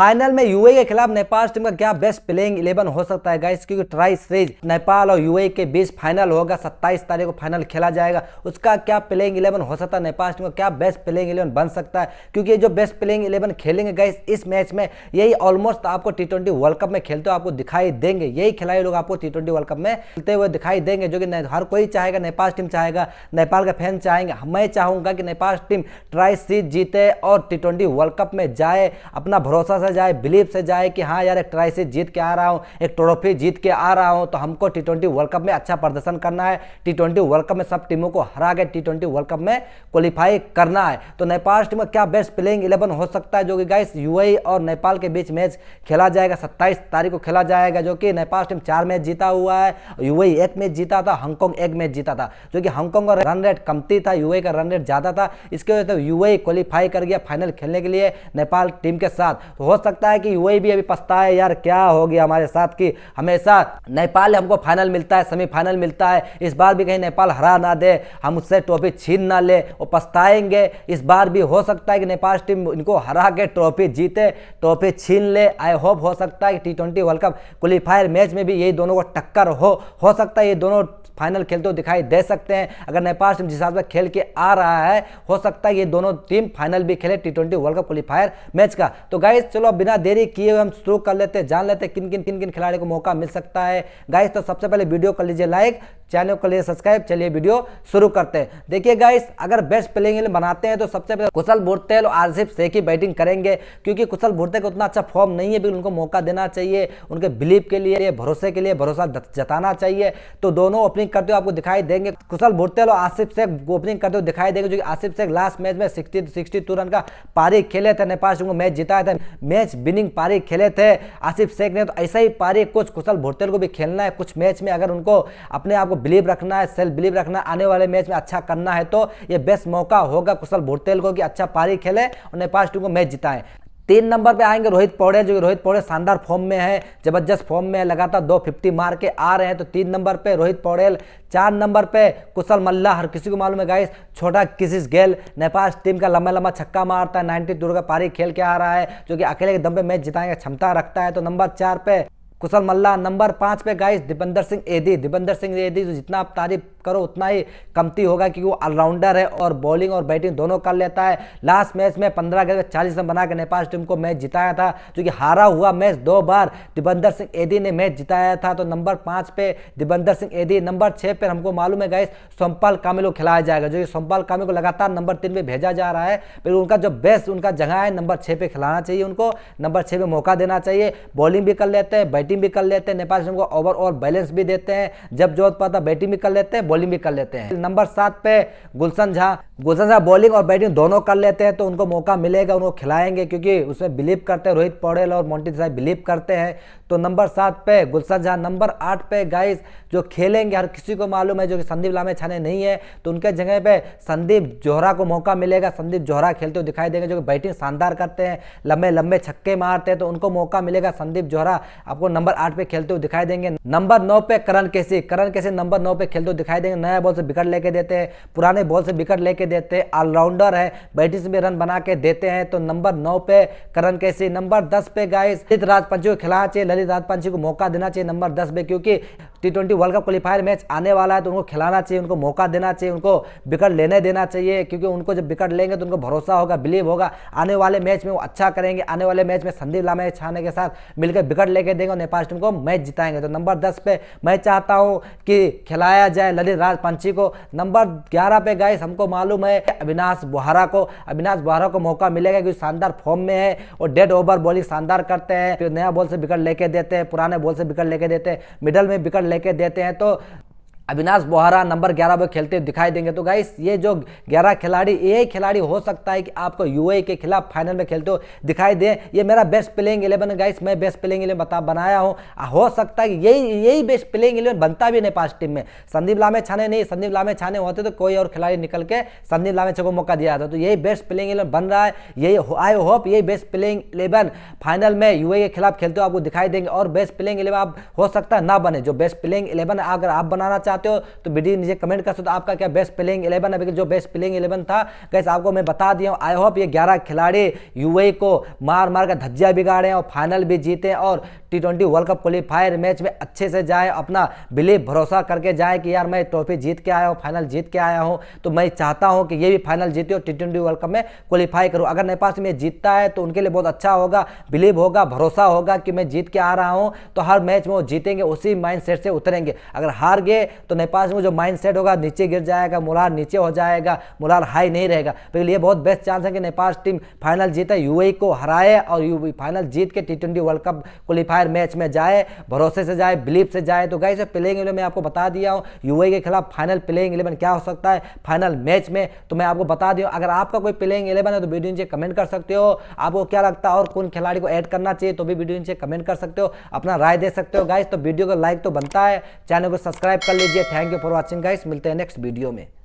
final में UA के खिलाफ नेपाल टीम का क्या बेस्ट प्लेइंग इलेवन हो सकता है गाइस क्योंकि ट्राई सीरीज नेपाल और यूए के बीच फाइनल होगा सत्ताईस तारीख को फाइनल खेला जाएगा उसका क्या प्लेइंग इलेवन हो सकता है नेपाल टीम का क्या बेस्ट प्लेइंग इलेवन बन सकता है क्योंकि जो बेस्ट प्लेइंग इलेवन खेलेंगे गाइस इस मैच में यही ऑलमोस्ट आपको टी वर्ल्ड कप में खेलते हुए आपको दिखाई देंगे यही खिलाड़ी लोग आपको टी वर्ल्ड कप में खेलते हुए दिखाई देंगे जो कि हर कोई चाहेगा नेपाल टीम चाहेगा नेपाल का फैन चाहेंगे मैं चाहूंगा कि नेपाल टीम ट्राई सीरीज जीते और टी वर्ल्ड कप में जाए अपना भरोसा से से जाए बिलीव से जाए कि हाँ यार एक ट्राई से जीत के आ रहा हूँ एक ट्रॉफी जीत के आ रहा हूँ तो हमको टी ट्वेंटी वर्ल्ड कप में अच्छा प्रदर्शन करना है टी ट्वेंटी वर्ल्ड कप में सब टीमों को हरा के टी ट्वेंटी वर्ल्ड कप में क्वालिफाई करना है तो नेपाल टीम का क्या बेस्ट प्लेइंग इलेवन हो सकता है जो कि गाइस यूएई e और नेपाल के बीच मैच खेला जाएगा सत्ताईस तारीख को खेला जाएगा जो कि नेपाल टीम चार मैच जीता हुआ है यूएई e एक मैच जीता था हांगकॉन्ग एक मैच जीता था जो कि हांगकॉन्ग का रन रेट कमती था यूएई e का रन रेट ज़्यादा था इसके वजह से यूएई क्वालिफाई कर गया फाइनल खेलने के लिए नेपाल टीम के साथ तो हो सकता है कि यूएई भी अभी पछताए यार क्या हो गया हमारे साथ कि हमेशा नेपाल हमको फाइनल मिलता है सेमीफाइनल मिलता है इस बार भी कहीं नेपाल हरा ना दे हम उससे ट्रॉफी छीन ना ले वो पछताएंगे इस बार भी हो सकता है कि नेपाल टीम इनको हरा के ट्रॉफी जीते ट्रॉफी छीन ले आई होप हो सकता है कि T twenty world cup qualifier match में भी यही दोनों को टक्कर हो हो सकता है ये दोनों फाइनल खेलते तो दिखाई दे सकते हैं अगर नेपाल टीम जिस हिसाब खेल के आ रहा है हो सकता है ये दोनों टीम फाइनल भी खेले T twenty world cup qualifier match का तो गाइज चलो अब बिना देरी किए हुए हम शुरू कर लेते हैं जान लेते हैं किन किन किन किन खिलाड़ी को मौका मिल सकता है गाइस तो सबसे पहले वीडियो कर लीजिए लाइक चैनल को लिए सब्सक्राइब चलिए वीडियो शुरू करते हैं देखिए गाइस अगर बेस्ट प्लेइंग इलेवन बनाते हैं तो सबसे पहले कुशल बुरतेल और आरसीफ शेख की बैटिंग करेंगे क्योंकि कुशल भुरते का उतना अच्छा फॉर्म नहीं है भी उनको मौका देना चाहिए उनके बिलीव के लिए भरोसे के लिए भरोसा जताना चाहिए तो दोनों ओपनिंग करते हुए आपको दिखाई देंगे कुशल बुरतेल और आसिफ शेख ओपनिंग करते हुए दिखाई देंगे जो कि आसिफ शेख लास्ट मैच में सिक्सटी सिक्सटी रन का पारी खेले थे नेपाल को मैच जिताया था मैच विनिंग पारी खेले थे आसिफ शेख ने तो ऐसा ही पारी कोच कुशल भुरतेल को भी खेलना है कुछ मैच में अगर उनको अपने आप को बिलीव रखना है सेल्फ बिलीव रखना है आने वाले मैच में अच्छा करना है तो ये बेस्ट मौका होगा कुशल भुरतेल को कि अच्छा पारी खेले और नेपाल टीम को मैच जिताएं तीन नंबर पे आएंगे रोहित पौड़े जो कि रोहित पौड़े शानदार फॉर्म में है जबरदस्त फॉर्म में है लगातार दो फिफ्टी मार के आ रहे हैं तो तीन नंबर पे रोहित पौड़ेल चार नंबर पे कुशल मल्ला हर किसी को मालूम है गाइस छोटा किसिस गेल नेपाल टीम का लंबा लंबा छक्का मारता है नाइन्टी दूर का पारी खेल के आ रहा है जो कि अकेले के दम पे मैच जिताने क्षमता रखता है तो नंबर चार पे कुशल मल्ला नंबर पाँच पे गाइस दीपेंद्र सिंह एदी दीपेंद्र सिंह एदी जो जितना आप तारीफ करो उतना ही कमती होगा क्योंकि वो ऑलराउंडर है और बॉलिंग और बैटिंग दोनों कर लेता है लास्ट मैच में पंद्रह अगस्त चालीस रन बनाकर नेपाल टीम को मैच जिताया था जो कि हारा हुआ मैच दो बार दीपेंद्र सिंह एदी ने मैच जिताया था तो नंबर पाँच पे दीपेंद्र सिंह एदी नंबर छः पर हमको मालूम है गाइस सोमपाल कामिल को खिलाया जाएगा जो कि सोमपाल कामिल को लगातार नंबर तीन पर भेजा जा रहा है फिर उनका जो बेस्ट उनका जगह है नंबर छः पे खिलाना चाहिए उनको नंबर छः पे मौका देना चाहिए बॉलिंग भी कर लेते हैं बैटिंग बैटिंग भी कर लेते हैं नेपाल टीम को ओवरऑल बैलेंस भी देते हैं जब जोत पाता बैटिंग भी कर लेते हैं बॉलिंग भी कर लेते हैं नंबर सात पे गुलशन झा गुलशन झा बॉलिंग और बैटिंग दोनों कर लेते हैं तो उनको मौका मिलेगा उनको खिलाएंगे क्योंकि उसमें बिलीव करते हैं रोहित पौड़ेल और मोन्टी साहब बिलीव करते हैं तो नंबर सात पे गुलशन झा नंबर आठ पे गाइस जो खेलेंगे हर किसी को मालूम है जो कि संदीप लामे छाने नहीं है तो उनके जगह पे संदीप जोहरा को मौका मिलेगा संदीप जोहरा खेलते हुए दिखाई देंगे जो कि बैटिंग शानदार करते हैं लंबे लंबे छक्के मारते हैं तो उनको मौका मिलेगा संदीप जोहरा आपको नंबर आठ पे खेलते हुए दिखाई देंगे नंबर नौ पे करण कैसे करण कैसे नंबर नौ पे खेलते हुए दिखाई देंगे नया बॉल से विकेट लेके देते हैं पुराने बॉल से विकेट लेके देते हैं ऑलराउंडर है बैटिंग में रन बना के देते हैं तो नंबर नौ पे करण कैसी नंबर दस पे गाइस ललित राजपंची को खिलाना चाहिए ललित राजपंची को मौका देना चाहिए नंबर दस पे क्योंकि T twenty world cup qualifier match आने वाला है तो उनको खिलाना चाहिए उनको मौका देना चाहिए उनको विकेट लेने देना चाहिए क्योंकि उनको जब विकेट लेंगे तो उनको भरोसा होगा बिलीव होगा आने वाले मैच में वो अच्छा करेंगे आने वाले मैच में संदीप लामा छाने के साथ मिलकर विकेट लेके देंगे और नेपाल टीम को मैच जिताएंगे तो नंबर दस पे मैं चाहता हूँ कि खिलाया जाए ललित पंची को नंबर ग्यारह पे गए हमको मालूम है अविनाश बुहारा को अविनाश बुहारा को मौका मिलेगा क्योंकि शानदार फॉर्म में है और डेड ओवर बॉलिंग शानदार करते हैं फिर नया बॉल से विकेट लेके देते हैं पुराने बॉल से विकेट लेके देते हैं मिडल में विकेट लेके देते हैं तो अविनाश बोहरा नंबर ग्यारह पर खेलते दिखाई देंगे तो गाइस ये जो ग्यारह खिलाड़ी ये खिलाड़ी हो सकता है कि आपको यूए के खिलाफ फाइनल में खेलते हो दिखाई दे ये मेरा बेस्ट प्लेइंग इलेवन गाइस मैं बेस्ट प्लेइंग इलेवन बता बनाया हूँ हो सकता है कि यही यही बेस्ट प्लेइंग इलेवन बनता भी नहीं पास टीम में संदीप लामे छाने नहीं संदीप लामे छाने होते तो कोई और खिलाड़ी निकल के संदीप लामे को मौका दिया जाता तो यही बेस्ट प्लेइंग इलेवन बन रहा है यही आई होप यही बेस्ट प्लेइंग इलेवन फाइनल में यू के खिलाफ खेलते हो आपको दिखाई देंगे और बेस्ट प्लेइंग इलेवन आप हो सकता है ना बने जो बेस्ट प्लेइंग इलेवन अगर आप बनाना चाहते चाहते हो तो वीडियो नीचे कमेंट कर सकते हो आपका क्या बेस्ट प्लेइंग इलेवन अभी जो बेस्ट प्लेइंग इलेवन था गैस आपको मैं बता दिया हूँ आई होप ये ग्यारह खिलाड़ी यू को मार मार कर धज्जिया बिगाड़े और फाइनल भी जीते और T twenty world cup qualifier match में अच्छे से जाए अपना बिलीव भरोसा करके जाए कि यार मैं ट्रॉफी जीत के आया हूँ फाइनल जीत के आया हूँ तो मैं चाहता हूँ कि ये भी फाइनल जीते और टी ट्वेंटी वर्ल्ड कप में क्वालिफाई करूँ अगर नेपाल से मैं जीतता है तो उनके लिए बहुत अच्छा होगा बिलीव होगा भरोसा होगा कि मैं जीत के आ रहा हूँ तो हर मैच में वो जीतेंगे उसी माइंड से उतरेंगे अगर हार गए तो नेपाल में जो माइंड सेट होगा नीचे गिर जाएगा मुरार नीचे हो जाएगा मुरार हाई नहीं रहेगा बिल्कुल तो ये बहुत बेस्ट चांस है कि नेपाल टीम फाइनल जीते यू e को हराए और यू फाइनल जीत के T twenty world cup qualifier match में जाए भरोसे से जाए बिलीव से जाए तो गाइस प्लेइंग इलेवन मैं आपको बता दिया हूँ यूएई e के खिलाफ फाइनल प्लेइंग इलेवन क्या हो सकता है फाइनल मैच में तो मैं आपको बता दिया अगर आपका कोई प्लेइंग इलेवन है तो वीडियो नीचे कमेंट कर सकते हो आपको क्या लगता है और कौन खिलाड़ी को ऐड करना चाहिए तो भी वीडियो नीचे कमेंट कर सकते हो अपना राय दे सकते हो गाइस तो वीडियो को लाइक तो बनता है चैनल को सब्सक्राइब कर लीजिए कीजिए thank you for watching guys मिलते हैं नेक्स्ट वीडियो में